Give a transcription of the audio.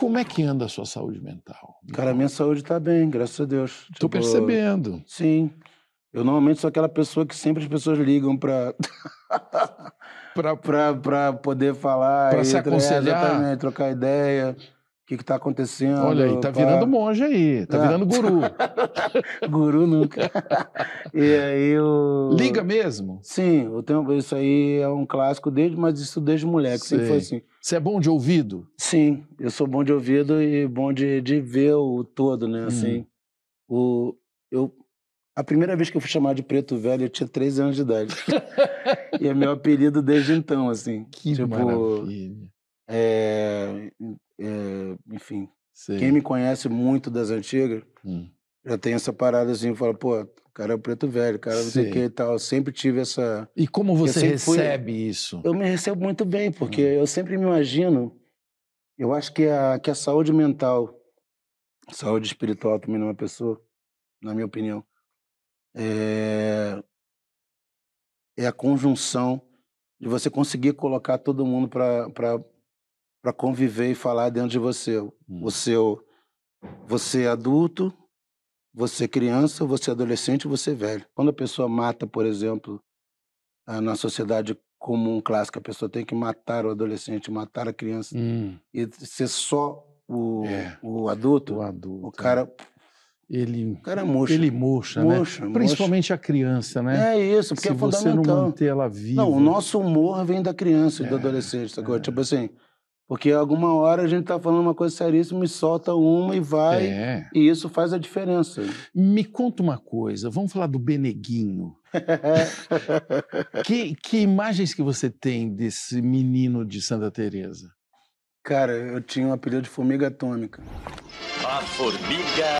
Como é que anda a sua saúde mental? Cara, minha saúde está bem, graças a Deus. Estou tipo, percebendo. Sim. Eu normalmente sou aquela pessoa que sempre as pessoas ligam para para poder falar, para se é, aconselhar, trocar ideia que está acontecendo? Olha aí, tá, virando monge aí, tá ah. virando guru. guru nunca. e aí o... Liga mesmo? Sim, eu tenho, isso aí é um clássico desde, mas isso desde moleque, Sei. sempre foi assim. Você é bom de ouvido? Sim, eu sou bom de ouvido e bom de, de ver o todo, né, hum. assim. O, eu, a primeira vez que eu fui chamado de preto velho, eu tinha 13 anos de idade. e é meu apelido desde então, assim. Que tipo, maravilha. É, é, enfim, Sim. quem me conhece muito das antigas hum. já tem essa parada assim, fala, pô, cara é preto velho, cara não sei o que e tal. Eu sempre tive essa. E como você recebe fui... isso? Eu me recebo muito bem, porque hum. eu sempre me imagino. Eu acho que a, que a saúde mental, saúde espiritual também numa pessoa, na minha opinião, é, é a conjunção de você conseguir colocar todo mundo para para conviver e falar dentro de você. Hum. É o seu, você é adulto, você é criança, você é adolescente, você é velho. Quando a pessoa mata, por exemplo, ah, na sociedade comum clássica, a pessoa tem que matar o adolescente, matar a criança hum. e ser só o, é. o adulto. O adulto. O cara é. ele, o cara é murcha. Ele murcha, né? murcha né? Murcha. Principalmente a criança, né? É isso, porque Se é fundamental. Se você não manter ela viva... Não, o nosso humor vem da criança e é, do adolescente, sacou? É. Tipo assim, porque alguma hora a gente tá falando uma coisa seríssima e solta uma e vai. É. E isso faz a diferença. Me conta uma coisa, vamos falar do Beneguinho. que, que imagens que você tem desse menino de Santa Teresa? Cara, eu tinha um apelido de formiga atômica. A formiga